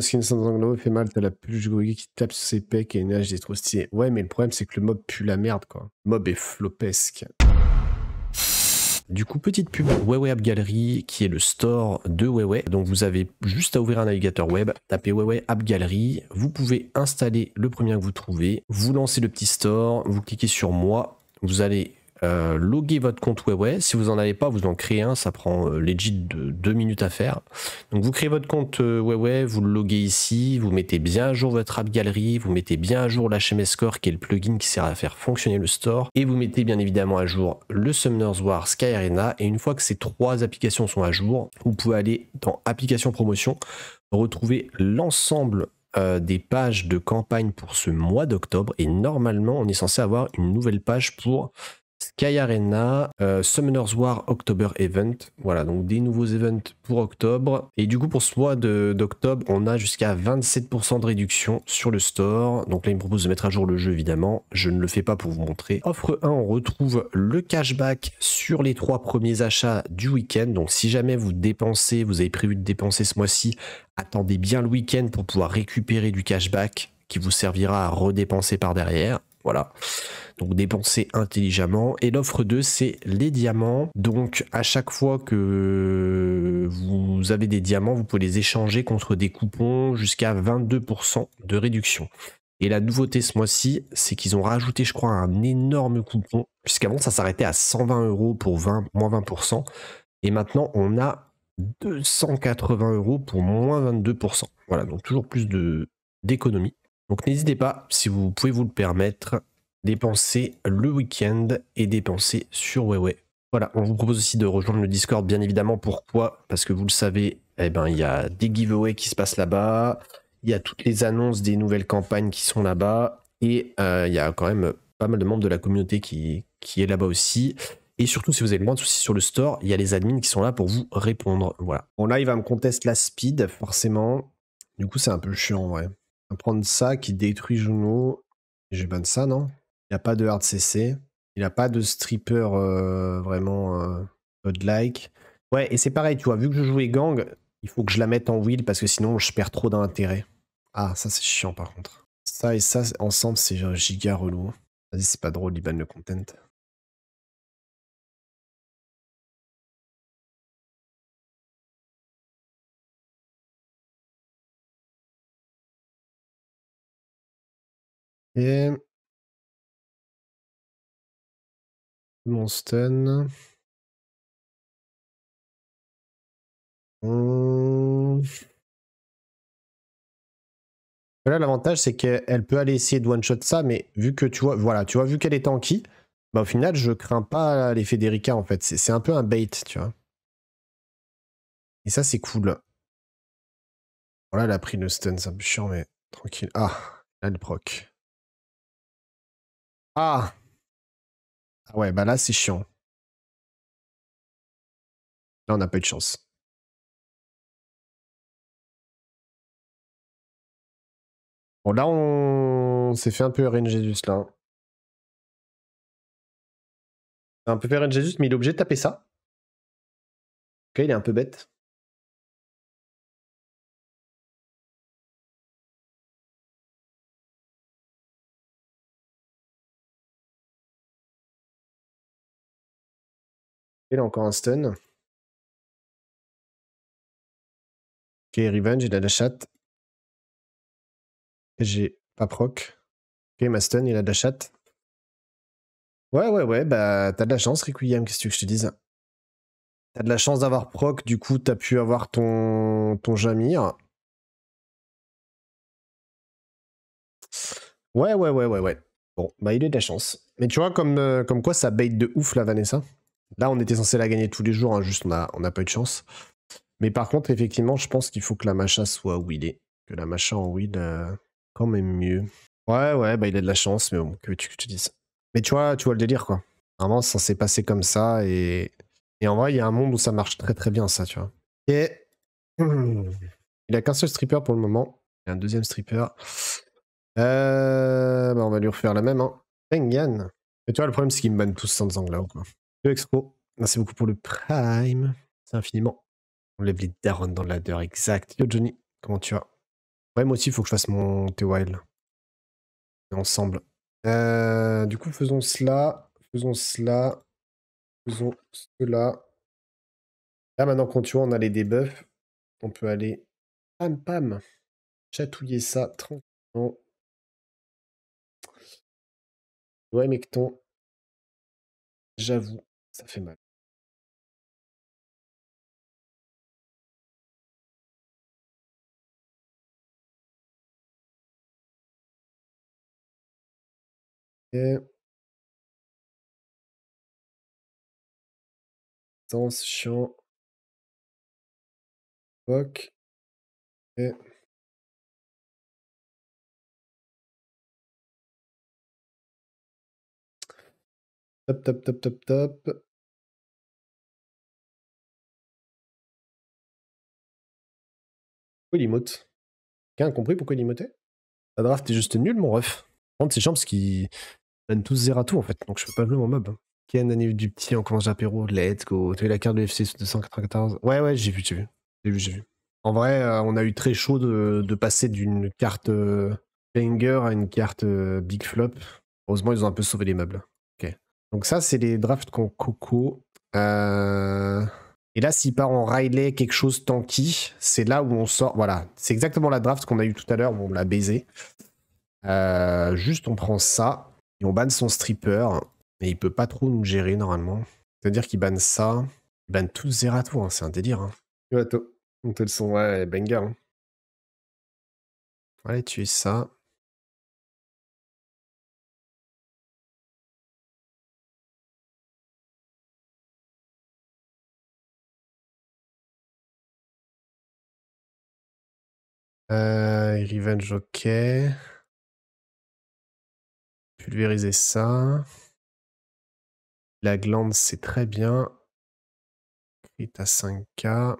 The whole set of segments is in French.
Ce qui sans fait mal, t'as la peluche qui tape sur ses pecs et une des trop Ouais, mais le problème, c'est que le mob pue la merde, quoi. mob est flopesque. Du coup, petite pub Huawei App Gallery qui est le store de Huawei. Donc vous avez juste à ouvrir un navigateur web, taper Huawei App Gallery, vous pouvez installer le premier que vous trouvez, vous lancez le petit store, vous cliquez sur moi, vous allez euh, votre compte Huawei. Si vous n'en avez pas, vous en créez un, ça prend euh, de, deux minutes à faire. Donc vous créez votre compte Huawei, euh, vous le loguez ici, vous mettez bien à jour votre app galerie, vous mettez bien à jour l'HMS Core qui est le plugin qui sert à faire fonctionner le store, et vous mettez bien évidemment à jour le Summoner's War Sky Arena. Et une fois que ces trois applications sont à jour, vous pouvez aller dans Applications Promotion, retrouver l'ensemble euh, des pages de campagne pour ce mois d'octobre et normalement on est censé avoir une nouvelle page pour Sky Arena, euh, Summoner's War October Event. Voilà, donc des nouveaux events pour octobre. Et du coup, pour ce mois d'octobre, on a jusqu'à 27% de réduction sur le store. Donc là, il me propose de mettre à jour le jeu, évidemment. Je ne le fais pas pour vous montrer. Offre 1, on retrouve le cashback sur les trois premiers achats du week-end. Donc si jamais vous dépensez, vous avez prévu de dépenser ce mois-ci, attendez bien le week-end pour pouvoir récupérer du cashback qui vous servira à redépenser par derrière. Voilà. Donc dépenser intelligemment. Et l'offre 2, c'est les diamants. Donc à chaque fois que vous avez des diamants, vous pouvez les échanger contre des coupons jusqu'à 22% de réduction. Et la nouveauté ce mois-ci, c'est qu'ils ont rajouté, je crois, un énorme coupon. Puisqu'avant, ça s'arrêtait à 120 euros pour 20, moins 20%. Et maintenant, on a 280 euros pour moins 22%. Voilà, donc toujours plus d'économies. Donc n'hésitez pas, si vous pouvez vous le permettre, dépenser le week-end et dépenser sur Huawei. Voilà, on vous propose aussi de rejoindre le Discord, bien évidemment. Pourquoi Parce que vous le savez, eh ben, il y a des giveaways qui se passent là-bas, il y a toutes les annonces des nouvelles campagnes qui sont là-bas, et euh, il y a quand même pas mal de membres de la communauté qui, qui est là-bas aussi. Et surtout, si vous avez le moins de soucis sur le store, il y a les admins qui sont là pour vous répondre. Voilà. Bon, live il va me contester la speed, forcément. Du coup, c'est un peu chiant, ouais prendre ça qui détruit Juno. Je banne ça, non Il n'a pas de hard CC. Il n'a pas de stripper euh, vraiment euh, godlike. Ouais, et c'est pareil, tu vois, vu que je jouais gang, il faut que je la mette en wheel parce que sinon je perds trop d'intérêt. Ah, ça c'est chiant par contre. Ça et ça ensemble, c'est giga relou. Vas-y, c'est pas drôle, il banne le content. Et... Mon stun. Mmh. Là, l'avantage, c'est qu'elle peut aller essayer de one-shot ça, mais vu que tu vois, voilà, tu vois, vu qu'elle est tanky, bah, au final, je crains pas les Federica, en fait. C'est un peu un bait, tu vois. Et ça, c'est cool. Voilà, elle a pris le stun, c'est un peu chiant, mais tranquille. Ah, là, le proc. Ah Ah ouais, bah là, c'est chiant. Là, on n'a pas eu de chance. Bon, là, on s'est fait un peu RNG juste là. Un peu RNG mais il est obligé de taper ça. Ok, il est un peu bête. il a encore un stun. Ok, Revenge, il a la chatte. j'ai pas proc. Ok, ma stun, il a la chatte. Ouais, ouais, ouais, bah t'as de la chance, Requiem, qu'est-ce que tu veux que je te dise T'as de la chance d'avoir proc, du coup t'as pu avoir ton, ton Jamir. Ouais, ouais, ouais, ouais, ouais. Bon, bah il est de la chance. Mais tu vois, comme, euh, comme quoi ça bait de ouf la Vanessa. Là, on était censé la gagner tous les jours, hein, juste on n'a pas eu de chance. Mais par contre, effectivement, je pense qu'il faut que la macha soit wheelée. Que la macha en wheel, euh, quand même mieux. Ouais, ouais, bah il a de la chance, mais bon, que tu te dises. Mais tu vois, tu vois le délire, quoi. Vraiment, ça s'est passé comme ça, et... en vrai, il y a un monde où ça marche très très bien, ça, tu vois. Et... Il a qu'un seul stripper pour le moment. Il y a un deuxième stripper. Euh... Bah, on va lui refaire la même, hein. Yan. Mais tu vois, le problème, c'est qu'il me bannent tous sans angle là, quoi. Expo. Merci beaucoup pour le Prime. C'est infiniment. On lève les darons dans le ladder. Exact. Yo Johnny, comment tu vas Ouais, moi aussi, il faut que je fasse mon t Ensemble. Euh, du coup, faisons cela. Faisons cela. Faisons cela. Là, maintenant quand tu vois, on a les debuffs. On peut aller pam pam chatouiller ça tranquillement. Ouais, ton... J'avoue. Ça fait mal. Et Tension. Poc. Et Top, top, top, top, top. Colimote. Quelqu'un a compris pourquoi il La draft est juste nulle, mon ref. Prendre ces champs parce qu'ils donnent tous tout en fait, donc je peux pas jouer mon mob. Hein. Ken, année du petit, on commence l'apéro, let's go. tu vu la carte de FC 294 Ouais, ouais, j'ai vu, j'ai vu. J'ai vu, j'ai vu. En vrai, euh, on a eu très chaud de, de passer d'une carte euh, banger à une carte euh, big flop. Heureusement, ils ont un peu sauvé les meubles. Donc ça, c'est les drafts qu'on coco. Euh, et là, s'il part en Riley, quelque chose tanky, c'est là où on sort. Voilà, c'est exactement la draft qu'on a eu tout à l'heure où on l'a baisé. Euh, juste, on prend ça et on banne son stripper. Et il peut pas trop nous gérer normalement. C'est-à-dire qu'il banne ça. Il banne tout Zerato, hein, c'est un délire. Zerato, on te le son, ouais, banger. Hein. Allez, tuer ça. Euh, revenge, ok. Pulvériser ça. La glande, c'est très bien. Crit à 5K.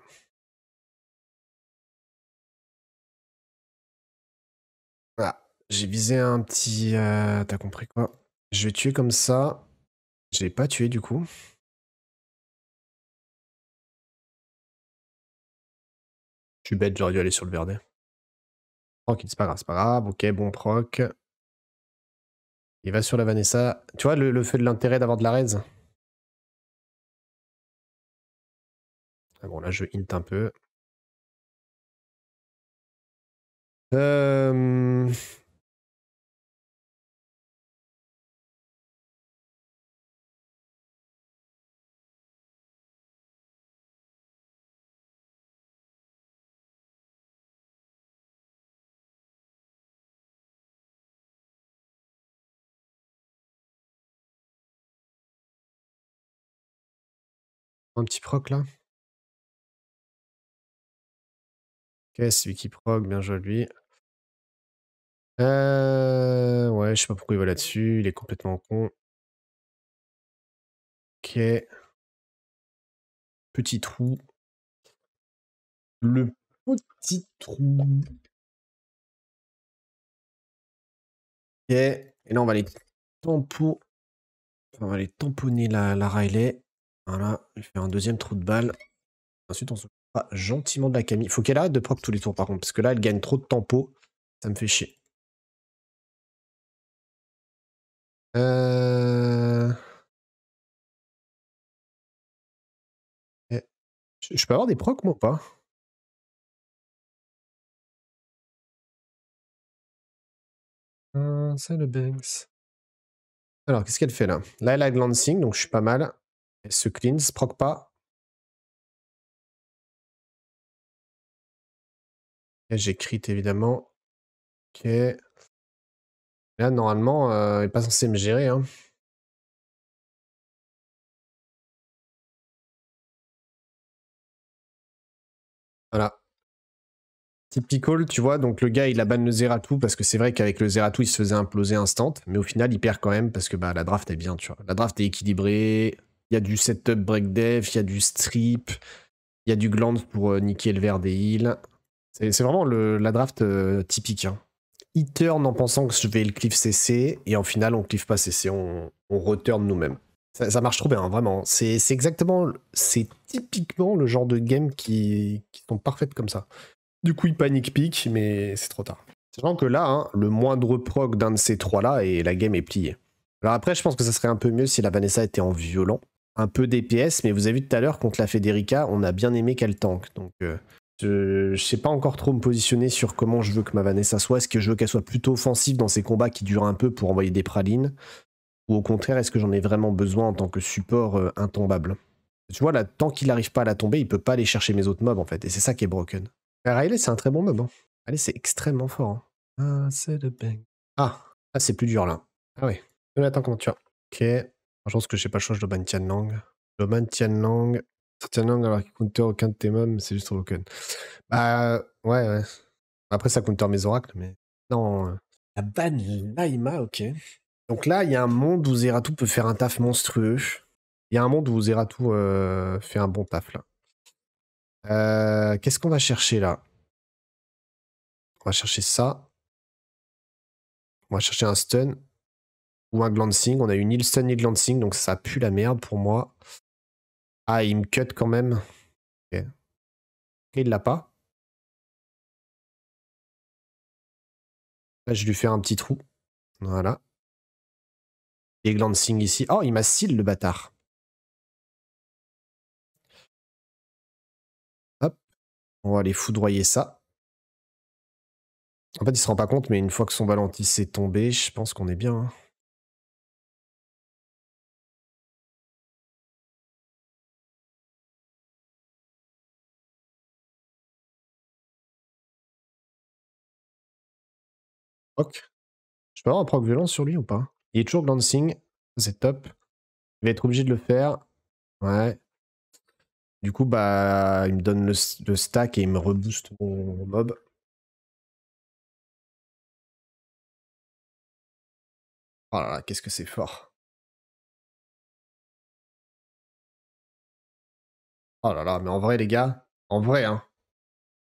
Ah, j'ai visé un petit... Euh, t'as compris quoi Je vais tuer comme ça. Je J'ai pas tué du coup. Je suis bête, j'aurais dû aller sur le verdet. Proc, il grave, c'est pas grave. Ok, bon proc. Il va sur la Vanessa. Tu vois le, feu de l'intérêt d'avoir de la raise ah Bon, là, je hint un peu. Euh... Un petit proc là. Ok, c'est lui qui proc, bien joué lui. Euh, ouais, je sais pas pourquoi il va là-dessus, il est complètement con. Ok. Petit trou. Le petit trou. Ok. Et là, on va les tamponner. on va les tamponner la, la Riley. Voilà, je vais faire un deuxième trou de balle. Ensuite, on se gentiment de la Camille. Faut qu'elle arrête de proc tous les tours par contre, parce que là, elle gagne trop de tempo. Ça me fait chier. Euh... Eh, je peux avoir des procs, moi, ou pas C'est euh, le Banks. Alors, qu'est-ce qu'elle fait là Là, elle a glancing, donc je suis pas mal ce cleanse proc pas. J'ai évidemment. Ok. Là, normalement, euh, il n'est pas censé me gérer. Hein. Voilà. Typical, tu vois, donc le gars il a ban le Zeratou parce que c'est vrai qu'avec le Zeratou il se faisait imploser instant, mais au final il perd quand même parce que bah, la draft est bien, tu vois. La draft est équilibrée, il y a du setup break dev, il y a du strip, il y a du gland pour euh, niquer le verre des heals. C'est vraiment le, la draft euh, typique. Hein. turn en pensant que je vais le cliff CC, et en final, on cliff pas CC, on, on return nous-mêmes. Ça, marche trop bien, hein, vraiment. C'est exactement, c'est typiquement le genre de game qui, sont parfaites comme ça. Du coup, il panique pique, mais c'est trop tard. Sachant que là, hein, le moindre proc d'un de ces trois-là, et la game est pliée. Alors après, je pense que ça serait un peu mieux si la Vanessa était en violent un peu DPS, mais vous avez vu tout à l'heure contre la Federica, on a bien aimé qu'elle tank. Donc euh, je ne sais pas encore trop me positionner sur comment je veux que ma Vanessa soit. Est-ce que je veux qu'elle soit plutôt offensive dans ces combats qui durent un peu pour envoyer des pralines Ou au contraire, est-ce que j'en ai vraiment besoin en tant que support euh, intombable Tu vois, là, tant qu'il n'arrive pas à la tomber, il peut pas aller chercher mes autres mobs en fait. Et c'est ça qui est broken. Ah, Riley, c'est un très bon mob. Allez, hein. c'est extrêmement fort. Hein. Ah, c'est le bang. Ah, ah, c'est plus dur là. Ah oui. Attends, comment tu vas Ok. Je pense que je sais pas chose de Ban Tianlang. Lang. Tianlang. Tianlang alors qu'il counter aucun de tes c'est juste token. Bah ouais, ouais. Après ça counter mes oracles, mais. Non. Euh, la ban Laima, ok. Donc là, il y a un monde où Zeratou peut faire un taf monstrueux. Il y a un monde où Zeratou euh, fait un bon taf là. Euh, qu'est-ce qu'on va chercher là On va chercher ça. On va chercher un stun ou un glancing. On a une nilsson et glancing, donc ça pue la merde pour moi. Ah, il me cut quand même. Ok, il l'a pas. Là, je lui fais un petit trou. Voilà. Et glancing ici. Oh, il m'a seal le bâtard. Hop. On va aller foudroyer ça. En fait, il se rend pas compte, mais une fois que son Valenti est tombé, je pense qu'on est bien. Hein. Je peux avoir un proc violent sur lui ou pas Il est toujours glancing. C'est top. Il va être obligé de le faire. Ouais. Du coup, bah, il me donne le, stack et il me rebooste mon mob. Oh là là, qu'est-ce que c'est fort. Oh là là, mais en vrai, les gars, en vrai, hein.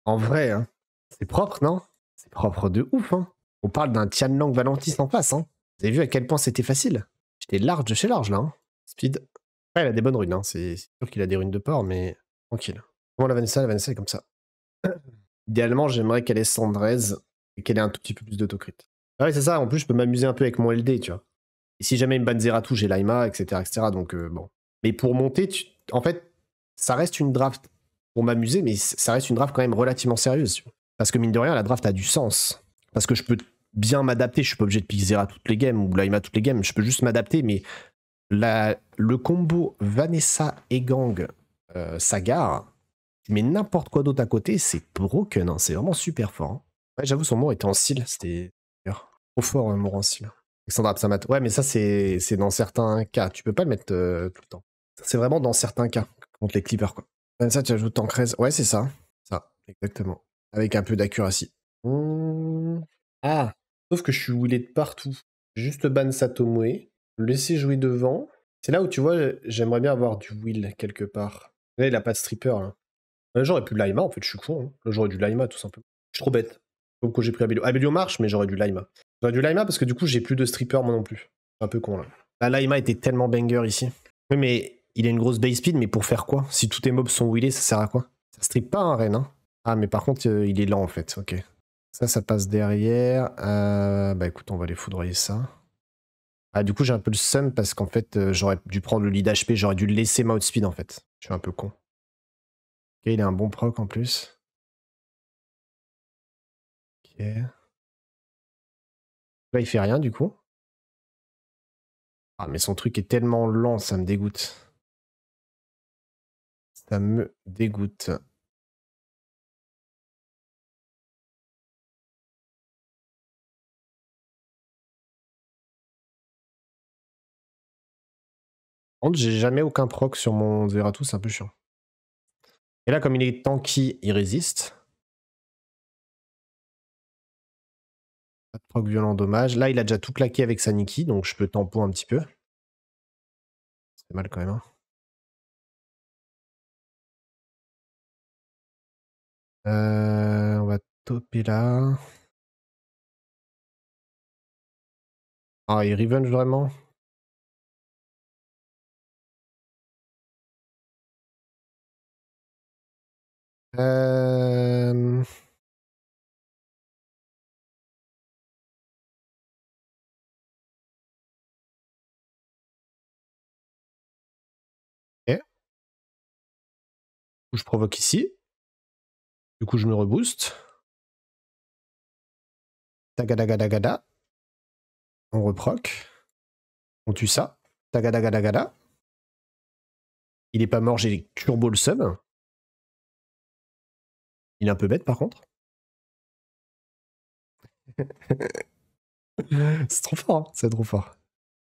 En vrai, hein. C'est propre, non C'est propre de ouf, hein. On parle d'un Tianlang Valentis en face. Hein. Vous avez vu à quel point c'était facile J'étais large de chez large là. Hein. Speed. Ouais, il a des bonnes runes. Hein. C'est sûr qu'il a des runes de port, mais tranquille. Comment la Vanessa La Vanessa est comme ça. Idéalement, j'aimerais qu'elle ait Sandraise et qu'elle ait un tout petit peu plus d'autocrit. Ah ouais, c'est ça. En plus, je peux m'amuser un peu avec mon LD, tu vois. Et si jamais il me touche Zeratou, j'ai Laima, etc. etc. donc euh, bon. Mais pour monter, en fait, ça reste une draft pour m'amuser, mais ça reste une draft quand même relativement sérieuse. Parce que mine de rien, la draft a du sens. Parce que je peux bien m'adapter, je suis pas obligé de à toutes les games ou à toutes les games, je peux juste m'adapter, mais la, le combo Vanessa et Gang euh, Sagar, mais n'importe quoi d'autre à côté, c'est broken, hein, c'est vraiment super fort. Hein. Ouais, j'avoue, son mot était en cils, c'était trop fort, le hein, mot en sile. Alexandra Psamat. Ouais, mais ça, c'est dans certains cas. Tu peux pas le mettre euh, tout le temps. C'est vraiment dans certains cas, contre les clippers, quoi. Ça, tu ajoutes en Ouais, c'est ça. Ça, exactement. Avec un peu d'accuracy. Mmh. Ah, sauf que je suis wheelé de partout. Juste ban Satomoe, laisser jouer devant. C'est là où tu vois, j'aimerais bien avoir du wheel quelque part. Là, il a pas de stripper. Là, hein. euh, j'aurais pu Lima, en fait, je suis con. Hein. j'aurais du Lima, tout simplement. Je suis trop bête. Donc, j'ai pris Abelio. Abelio marche, mais j'aurais du Lima. J'aurais du Lima parce que du coup, j'ai plus de stripper moi non plus. Un peu con là. La Lima était tellement banger ici. Oui, mais il a une grosse base speed, mais pour faire quoi Si tous tes mobs sont wheelés, ça sert à quoi Ça strip pas un hein, hein, ah, mais par contre, euh, il est lent en fait. Ok. Ça, ça passe derrière. Euh, bah écoute, on va les foudroyer ça. Ah, du coup, j'ai un peu le seum parce qu'en fait, euh, j'aurais dû prendre le lead HP, j'aurais dû laisser ma outspeed en fait. Je suis un peu con. Ok, il a un bon proc en plus. Ok. Là, il fait rien du coup. Ah, mais son truc est tellement lent, ça me dégoûte. Ça me dégoûte. Par contre, j'ai jamais aucun proc sur mon Zeratus, c'est un peu chiant. Et là, comme il est tanky, il résiste. Pas de proc violent dommage. Là, il a déjà tout claqué avec sa Nikki, donc je peux tampon un petit peu. C'est mal quand même. Hein. Euh, on va topper là. Ah, il revenge vraiment Euh, je provoque ici. Du coup, je me rebooste. Tagadagadagada. On reproque On tue ça. Tagadagadagada. Il est pas mort, j'ai turbo le sub. Il est un peu bête par contre. c'est trop fort, hein. c'est trop fort.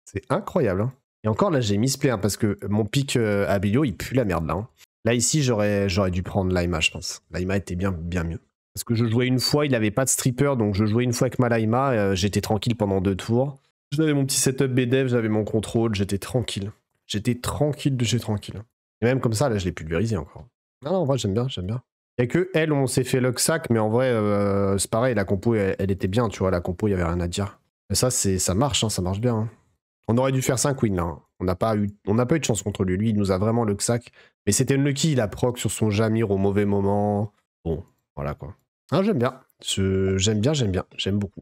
C'est incroyable. Hein. et encore là, j'ai mis hein, parce que mon pic euh, à il pue la merde là. Hein. Là ici, j'aurais dû prendre Laima, je pense. Laima était bien, bien mieux. Parce que je jouais une fois, il n'avait pas de stripper, donc je jouais une fois avec ma Laima, euh, j'étais tranquille pendant deux tours. J'avais mon petit setup BDF, j'avais mon contrôle, j'étais tranquille. J'étais tranquille de chez tranquille. Et même comme ça, là, je l'ai pulvérisé encore. Non, non, en vrai, j'aime bien, j'aime bien et que elle, on s'est fait le sac, mais en vrai, euh, c'est pareil, la compo, elle, était bien, tu vois, la compo, il n'y avait rien à dire. Mais ça, ça marche, hein, ça marche bien. Hein. On aurait dû faire 5 wins, là. Hein. On n'a pas, eu, on n'a pas eu de chance contre lui. Lui, il nous a vraiment le sac. Mais c'était lucky, il a proc sur son Jamir au mauvais moment. Bon, voilà quoi. j'aime bien. J'aime bien, j'aime bien. J'aime beaucoup.